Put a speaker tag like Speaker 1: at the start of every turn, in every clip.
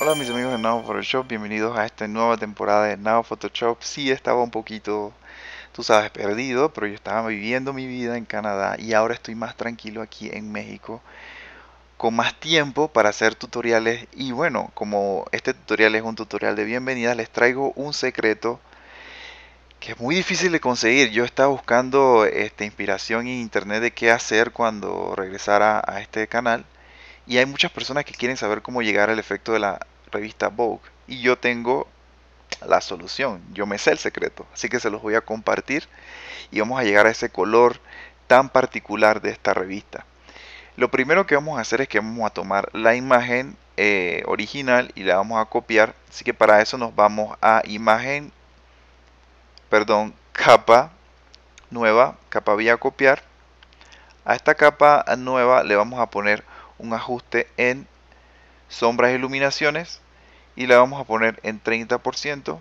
Speaker 1: Hola mis amigos de Now Photoshop, bienvenidos a esta nueva temporada de Now Photoshop. Sí, estaba un poquito, tú sabes, perdido, pero yo estaba viviendo mi vida en Canadá y ahora estoy más tranquilo aquí en México con más tiempo para hacer tutoriales y bueno, como este tutorial es un tutorial de bienvenida, les traigo un secreto que es muy difícil de conseguir. Yo estaba buscando este, inspiración en internet de qué hacer cuando regresara a este canal y hay muchas personas que quieren saber cómo llegar al efecto de la revista Vogue. Y yo tengo la solución. Yo me sé el secreto. Así que se los voy a compartir y vamos a llegar a ese color tan particular de esta revista. Lo primero que vamos a hacer es que vamos a tomar la imagen eh, original y la vamos a copiar. Así que para eso nos vamos a imagen, perdón, capa nueva, capa vía a copiar. A esta capa nueva le vamos a poner un ajuste en sombras e iluminaciones y la vamos a poner en 30%.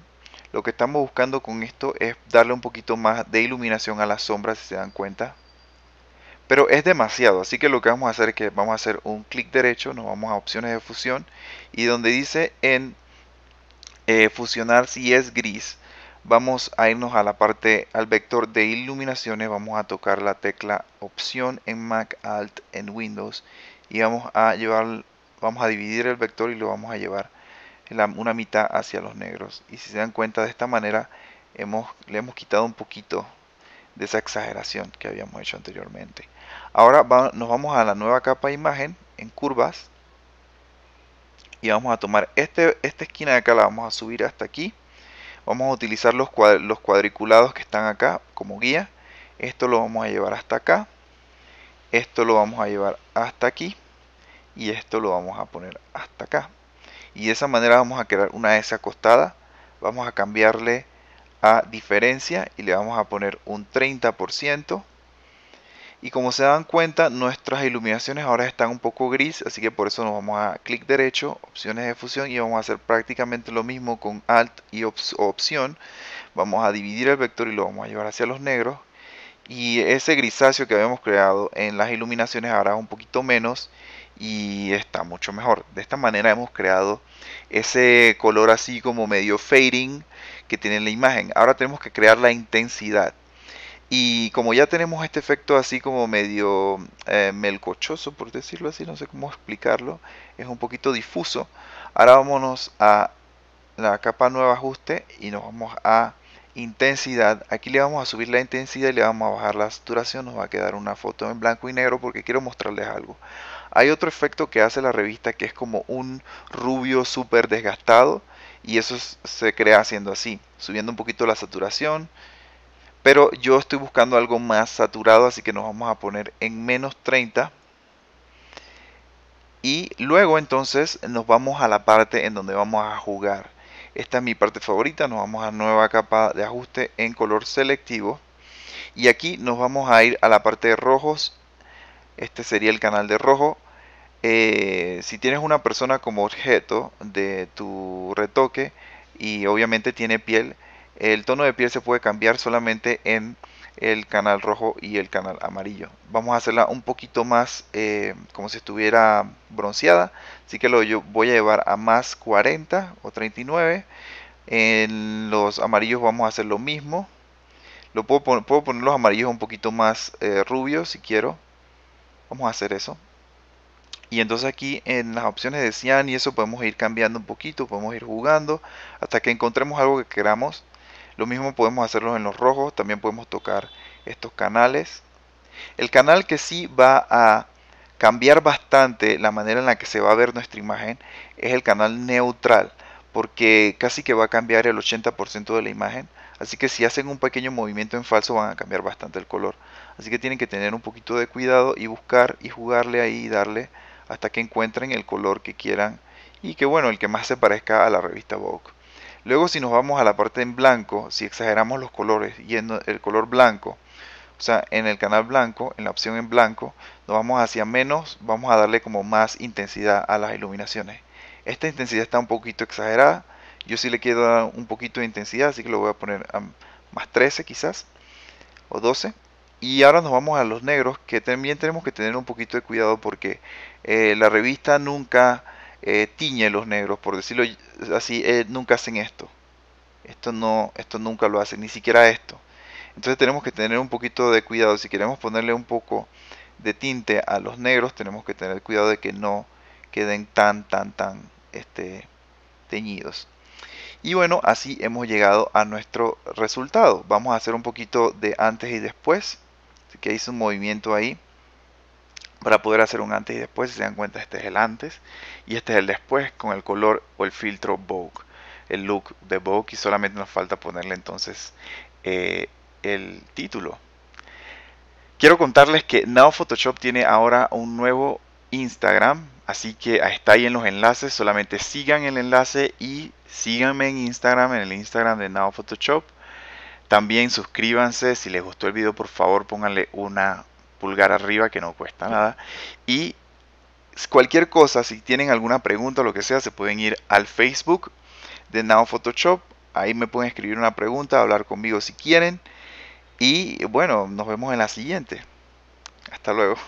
Speaker 1: Lo que estamos buscando con esto es darle un poquito más de iluminación a las sombras si se dan cuenta. Pero es demasiado, así que lo que vamos a hacer es que vamos a hacer un clic derecho, nos vamos a opciones de fusión y donde dice en eh, fusionar si es gris, vamos a irnos a la parte, al vector de iluminaciones, vamos a tocar la tecla opción en Mac, Alt en Windows y vamos a llevar, vamos a dividir el vector y lo vamos a llevar una mitad hacia los negros. Y si se dan cuenta de esta manera, hemos, le hemos quitado un poquito de esa exageración que habíamos hecho anteriormente. Ahora nos vamos a la nueva capa de imagen en curvas y vamos a tomar este, esta esquina de acá, la vamos a subir hasta aquí. Vamos a utilizar los, los cuadriculados que están acá como guía. Esto lo vamos a llevar hasta acá. Esto lo vamos a llevar hasta aquí y esto lo vamos a poner hasta acá y de esa manera vamos a crear una S acostada vamos a cambiarle a diferencia y le vamos a poner un 30% y como se dan cuenta nuestras iluminaciones ahora están un poco gris así que por eso nos vamos a clic derecho opciones de fusión y vamos a hacer prácticamente lo mismo con alt y opción vamos a dividir el vector y lo vamos a llevar hacia los negros y ese grisáceo que habíamos creado en las iluminaciones ahora un poquito menos y está mucho mejor. De esta manera hemos creado ese color así como medio fading que tiene la imagen. Ahora tenemos que crear la intensidad. Y como ya tenemos este efecto así como medio eh, melcochoso, por decirlo así, no sé cómo explicarlo, es un poquito difuso. Ahora vámonos a la capa nueva ajuste y nos vamos a intensidad aquí le vamos a subir la intensidad y le vamos a bajar la saturación nos va a quedar una foto en blanco y negro porque quiero mostrarles algo hay otro efecto que hace la revista que es como un rubio súper desgastado y eso se crea haciendo así subiendo un poquito la saturación pero yo estoy buscando algo más saturado así que nos vamos a poner en menos 30 y luego entonces nos vamos a la parte en donde vamos a jugar esta es mi parte favorita, nos vamos a nueva capa de ajuste en color selectivo. Y aquí nos vamos a ir a la parte de rojos. Este sería el canal de rojo. Eh, si tienes una persona como objeto de tu retoque y obviamente tiene piel, el tono de piel se puede cambiar solamente en el canal rojo y el canal amarillo. Vamos a hacerla un poquito más eh, como si estuviera bronceada. Así que lo yo voy a llevar a más 40 o 39. En los amarillos vamos a hacer lo mismo. Lo puedo, poner los amarillos un poquito más eh, rubios si quiero. Vamos a hacer eso. Y entonces aquí en las opciones de cyan y eso podemos ir cambiando un poquito, podemos ir jugando hasta que encontremos algo que queramos lo mismo podemos hacerlo en los rojos, también podemos tocar estos canales. El canal que sí va a cambiar bastante la manera en la que se va a ver nuestra imagen es el canal neutral, porque casi que va a cambiar el 80% de la imagen. Así que si hacen un pequeño movimiento en falso van a cambiar bastante el color. Así que tienen que tener un poquito de cuidado y buscar y jugarle ahí y darle hasta que encuentren el color que quieran y que bueno, el que más se parezca a la revista Vogue. Luego si nos vamos a la parte en blanco, si exageramos los colores yendo el color blanco, o sea, en el canal blanco, en la opción en blanco, nos vamos hacia menos, vamos a darle como más intensidad a las iluminaciones. Esta intensidad está un poquito exagerada, yo sí le quiero dar un poquito de intensidad, así que lo voy a poner a más 13 quizás, o 12. Y ahora nos vamos a los negros, que también tenemos que tener un poquito de cuidado porque eh, la revista nunca eh, tiñe los negros, por decirlo así, eh, nunca hacen esto. Esto no, esto nunca lo hacen, ni siquiera esto. Entonces tenemos que tener un poquito de cuidado. Si queremos ponerle un poco de tinte a los negros, tenemos que tener cuidado de que no queden tan, tan, tan este, teñidos. Y bueno, así hemos llegado a nuestro resultado. Vamos a hacer un poquito de antes y después. que hice un movimiento ahí para poder hacer un antes y después. se dan cuenta, este es el antes y este es el después con el color o el filtro Vogue, el look de Vogue y solamente nos falta ponerle entonces eh, el título. Quiero contarles que Now Photoshop tiene ahora un nuevo Instagram, así que está ahí en los enlaces, solamente sigan el enlace y síganme en Instagram, en el Instagram de Now Photoshop. También suscríbanse, si les gustó el video por favor pónganle una pulgar arriba que no cuesta nada. Y cualquier cosa, si tienen alguna pregunta o lo que sea, se pueden ir al Facebook de Now Photoshop. Ahí me pueden escribir una pregunta, hablar conmigo si quieren. Y bueno, nos vemos en la siguiente. Hasta luego.